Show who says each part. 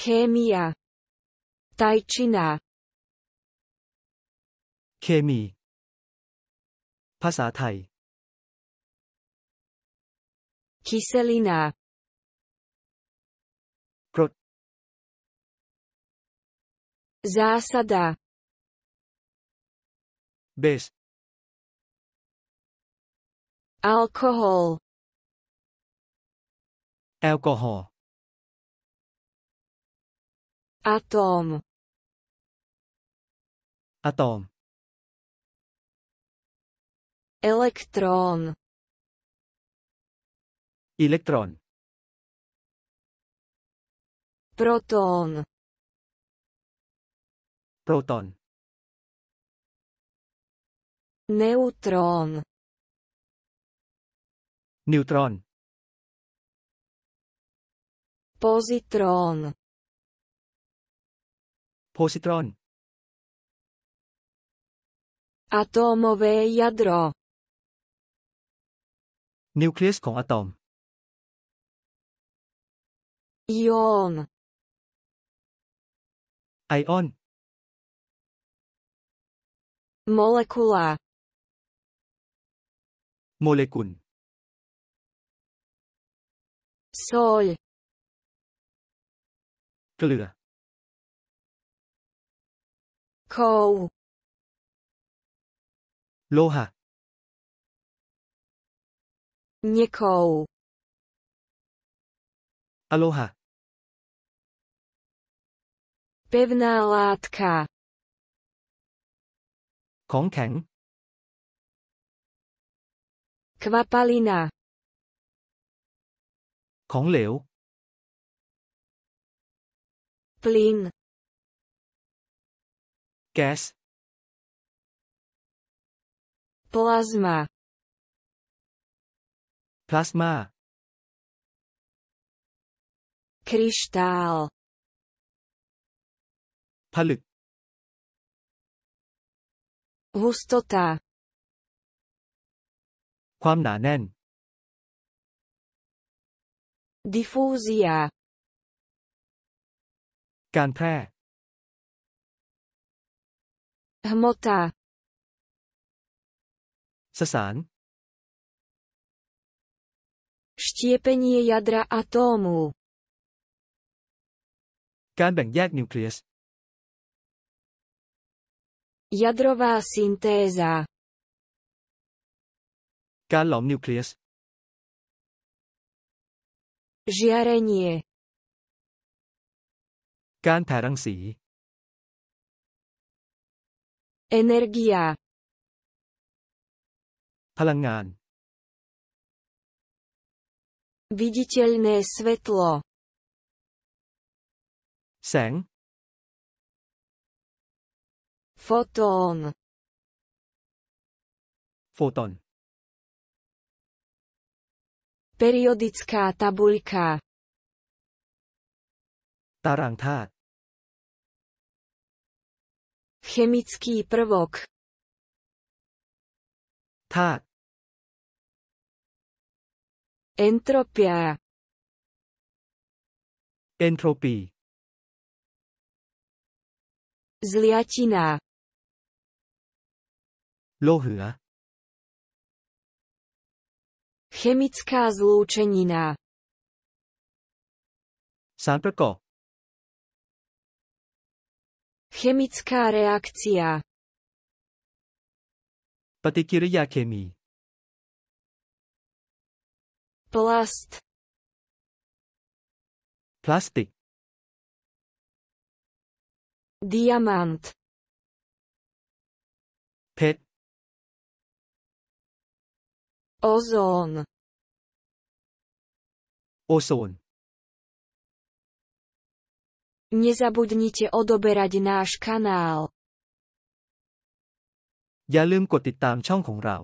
Speaker 1: เคมีอาไตชินา เคมี ภาษาไทย คิเซลินากรดซาซาดาเบสแอลกอฮอลแอลกอฮอล์ Atom Atóm. Elektrón. Elektrón. Protón. Proton. Neutrón. Neutrón. Pozitrón. Positron. Atomové jadro. atom, Ion. Ion. Molekula. Molekul. Sol. เกลือ Coal. Lô hạt. Nickel. Aloha. Pevná látka. Khóng khẳng. Kvapalina. Khóng liệu. Plin. gas plasma plasma k r i s t a l ผลึก hustota ความหนาแน่น diffusia การแพร่ Hmota Sasán Štiepenie jadra atómu การแบ่งแยกนิวเคลียส Jadrová syntéza การหลอมนิวเคลียส Žiarenie การแผ่รังสี energia พลังงาน viditeľné svetlo แสง fotón โฟตอน periodická tabuľka ตารางธาตุ Chemický prvok. Tá. Entropia. Entropy. Zliatina. Lohyra. Chemická zlúčenina. สารประกอบ Chemická reakcia. ปฏิกิริยาเคมี Plast. Plastik. Diamant. เพชร Ozon. โอโซน Nezabudnite odoberať náš kanál. อย่าลืมกดติดตามช่องของเรา